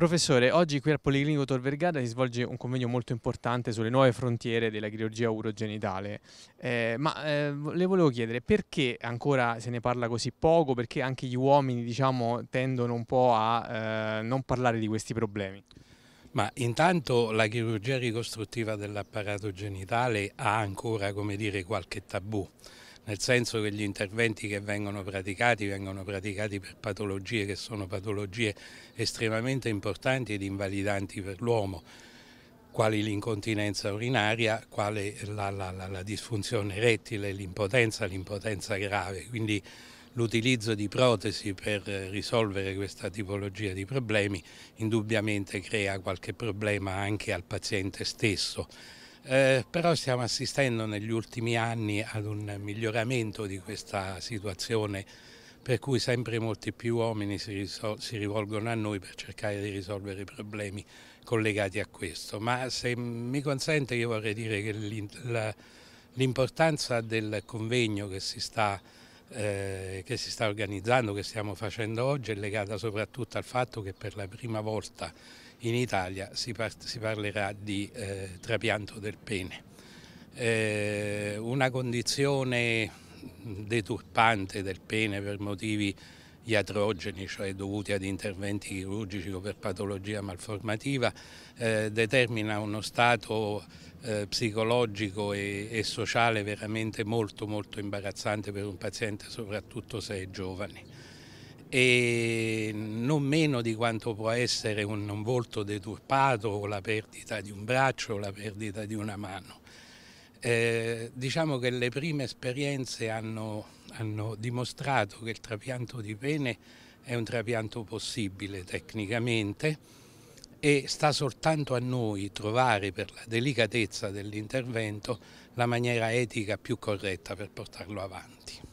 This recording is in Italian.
Professore, oggi qui al Policlinico Tor Vergata si svolge un convegno molto importante sulle nuove frontiere della chirurgia urogenitale, eh, ma eh, le volevo chiedere perché ancora se ne parla così poco, perché anche gli uomini diciamo, tendono un po' a eh, non parlare di questi problemi? Ma intanto la chirurgia ricostruttiva dell'apparato genitale ha ancora dire, qualche tabù nel senso che gli interventi che vengono praticati vengono praticati per patologie che sono patologie estremamente importanti ed invalidanti per l'uomo, quali l'incontinenza urinaria, quale la, la, la, la disfunzione rettile, l'impotenza, l'impotenza grave. Quindi l'utilizzo di protesi per risolvere questa tipologia di problemi indubbiamente crea qualche problema anche al paziente stesso. Eh, però stiamo assistendo negli ultimi anni ad un miglioramento di questa situazione per cui sempre molti più uomini si, si, rivolgono a noi per cercare di risolvere i problemi collegati a questo. Ma se mi consente io vorrei dire che l'importanza del convegno che si sta eh, che si sta organizzando, che stiamo facendo oggi, è legata soprattutto al fatto che per la prima volta in Italia si, par si parlerà di eh, trapianto del pene. Eh, una condizione deturpante del pene per motivi gli cioè dovuti ad interventi chirurgici o per patologia malformativa, eh, determina uno stato eh, psicologico e, e sociale veramente molto molto imbarazzante per un paziente, soprattutto se è giovane e non meno di quanto può essere un, un volto deturpato o la perdita di un braccio o la perdita di una mano. Eh, diciamo che le prime esperienze hanno, hanno dimostrato che il trapianto di pene è un trapianto possibile tecnicamente e sta soltanto a noi trovare per la delicatezza dell'intervento la maniera etica più corretta per portarlo avanti.